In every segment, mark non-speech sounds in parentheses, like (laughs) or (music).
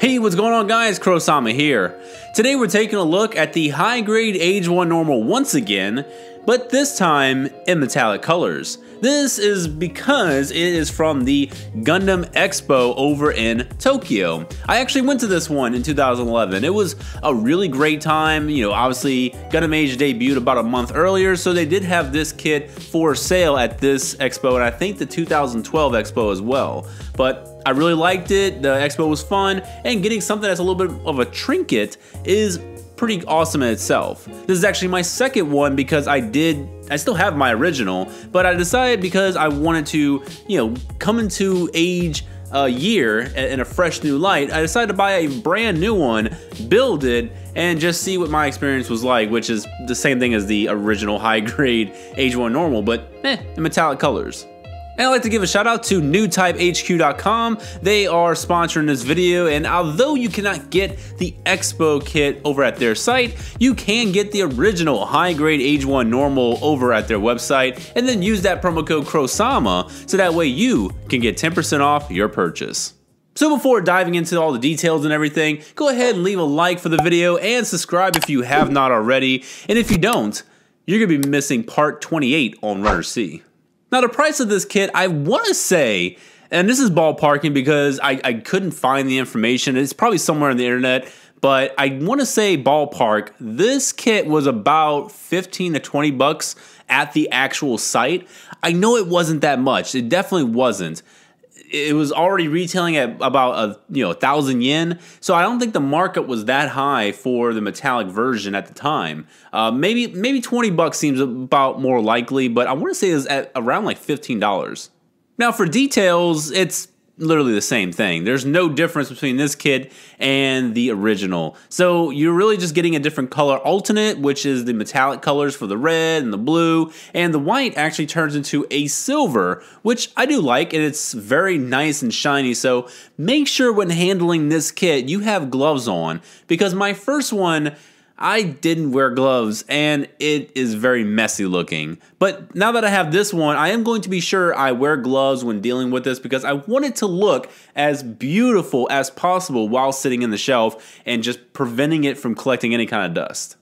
Hey, what's going on guys? Kurosama here. Today we're taking a look at the high-grade Age 1 Normal once again, but this time in metallic colors. This is because it is from the Gundam Expo over in Tokyo. I actually went to this one in 2011. It was a really great time. You know, obviously Gundam Age debuted about a month earlier, so they did have this kit for sale at this expo, and I think the 2012 expo as well. But I really liked it. The expo was fun, and getting something that's a little bit of a trinket is pretty awesome in itself. This is actually my second one because I did I still have my original, but I decided because I wanted to, you know, come into age uh, a year in a fresh new light, I decided to buy a brand new one, build it, and just see what my experience was like, which is the same thing as the original high (laughs) grade Age 1 normal, but eh, in metallic colors. And I'd like to give a shout out to newtypehq.com. They are sponsoring this video. And although you cannot get the Expo kit over at their site, you can get the original high grade age one normal over at their website and then use that promo code CROSAMA so that way you can get 10% off your purchase. So before diving into all the details and everything, go ahead and leave a like for the video and subscribe if you have not already. And if you don't, you're gonna be missing part 28 on Runner C. Now, the price of this kit, I want to say, and this is ballparking because I, I couldn't find the information. It's probably somewhere on the internet, but I want to say ballpark. This kit was about 15 to 20 bucks at the actual site. I know it wasn't that much, it definitely wasn't it was already retailing at about a you know a thousand yen. So I don't think the market was that high for the metallic version at the time. Uh, maybe maybe twenty bucks seems about more likely, but I want to say is at around like fifteen dollars. Now for details, it's literally the same thing. There's no difference between this kit and the original. So you're really just getting a different color alternate, which is the metallic colors for the red and the blue, and the white actually turns into a silver, which I do like, and it's very nice and shiny. So make sure when handling this kit, you have gloves on, because my first one I didn't wear gloves and it is very messy looking. But now that I have this one, I am going to be sure I wear gloves when dealing with this because I want it to look as beautiful as possible while sitting in the shelf and just preventing it from collecting any kind of dust.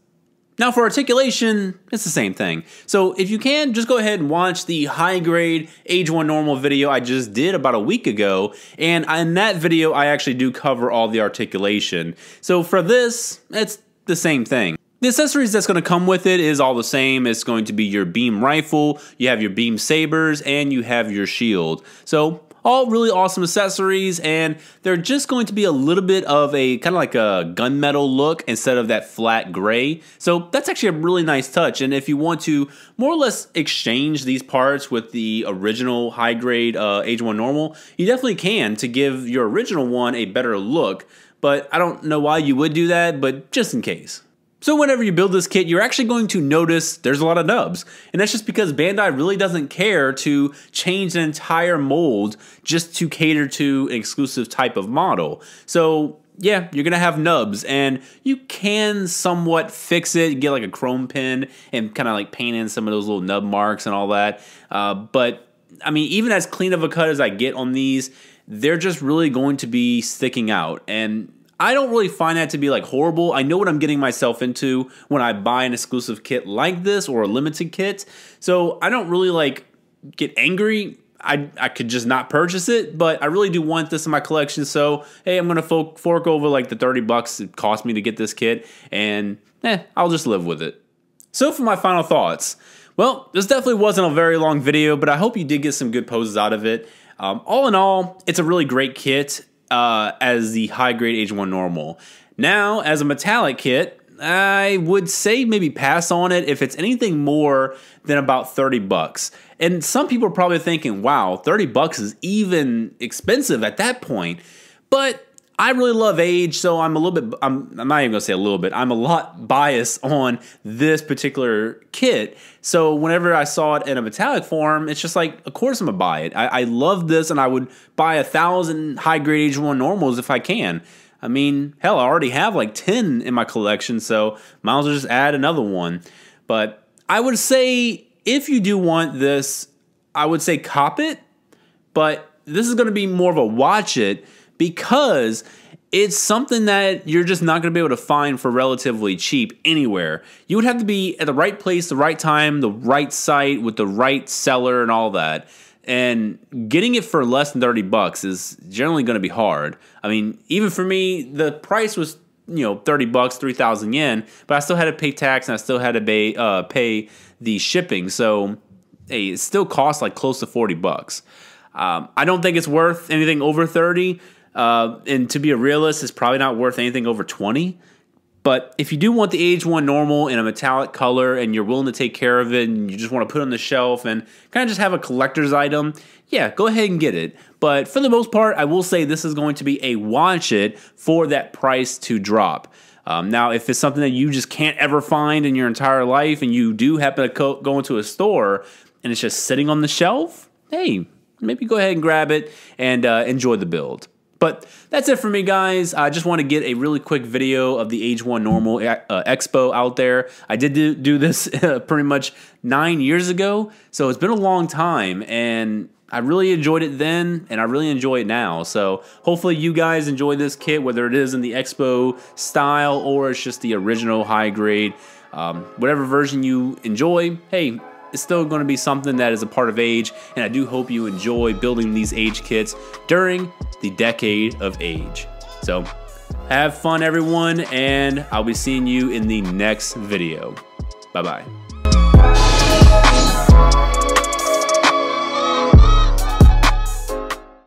Now for articulation, it's the same thing. So if you can, just go ahead and watch the high grade age one normal video I just did about a week ago. And in that video, I actually do cover all the articulation. So for this, it's the same thing. The accessories that's going to come with it is all the same. It's going to be your beam rifle, you have your beam sabers, and you have your shield. So all really awesome accessories, and they're just going to be a little bit of a kind of like a gunmetal look instead of that flat gray. So that's actually a really nice touch. And if you want to more or less exchange these parts with the original high grade uh, Age 1 normal, you definitely can to give your original one a better look but I don't know why you would do that, but just in case. So whenever you build this kit, you're actually going to notice there's a lot of nubs. And that's just because Bandai really doesn't care to change an entire mold just to cater to an exclusive type of model. So yeah, you're gonna have nubs, and you can somewhat fix it. You get like a chrome pin and kind of like paint in some of those little nub marks and all that. Uh, but I mean, even as clean of a cut as I get on these, they're just really going to be sticking out. And I don't really find that to be like horrible. I know what I'm getting myself into when I buy an exclusive kit like this or a limited kit. So I don't really like get angry. I, I could just not purchase it, but I really do want this in my collection. So, hey, I'm going to fork, fork over like the 30 bucks it cost me to get this kit and eh, I'll just live with it. So for my final thoughts, well, this definitely wasn't a very long video, but I hope you did get some good poses out of it. Um, all in all, it's a really great kit uh, as the high grade H1 normal. Now, as a metallic kit, I would say maybe pass on it if it's anything more than about 30 bucks. And some people are probably thinking, wow, 30 bucks is even expensive at that point. But I really love age, so I'm a little bit. I'm, I'm not even gonna say a little bit. I'm a lot (laughs) biased on this particular kit. So whenever I saw it in a metallic form, it's just like, of course I'm gonna buy it. I, I love this, and I would buy a thousand high grade age one normals if I can. I mean, hell, I already have like ten in my collection, so might as well just add another one. But I would say if you do want this, I would say cop it, but this is gonna be more of a watch it because it's something that you're just not going to be able to find for relatively cheap anywhere. You would have to be at the right place, the right time, the right site with the right seller and all that. And getting it for less than 30 bucks is generally going to be hard. I mean, even for me, the price was, you know, 30 bucks, 3000 yen, but I still had to pay tax and I still had to pay uh, pay the shipping. So, hey, it still costs like close to 40 bucks. Um, I don't think it's worth anything over 30 uh, and to be a realist, it's probably not worth anything over 20. But if you do want the age one normal in a metallic color and you're willing to take care of it and you just want to put it on the shelf and kind of just have a collector's item, yeah, go ahead and get it. But for the most part, I will say this is going to be a watch it for that price to drop. Um, now, if it's something that you just can't ever find in your entire life and you do happen to co- go into a store and it's just sitting on the shelf, hey, maybe go ahead and grab it and uh, enjoy the build. But that's it for me, guys. I just want to get a really quick video of the Age 1 Normal uh, uh, Expo out there. I did do, do this uh, (laughs) pretty much nine years ago, so it's been a long time, and I really enjoyed it then, and I really enjoy it now. So hopefully you guys enjoy this kit, whether it is in the Expo style or it's just the original high grade. Um, whatever version you enjoy, hey, is still going to be something that is a part of age, and I do hope you enjoy building these age kits during the decade of age. So, have fun, everyone, and I'll be seeing you in the next video. Bye bye.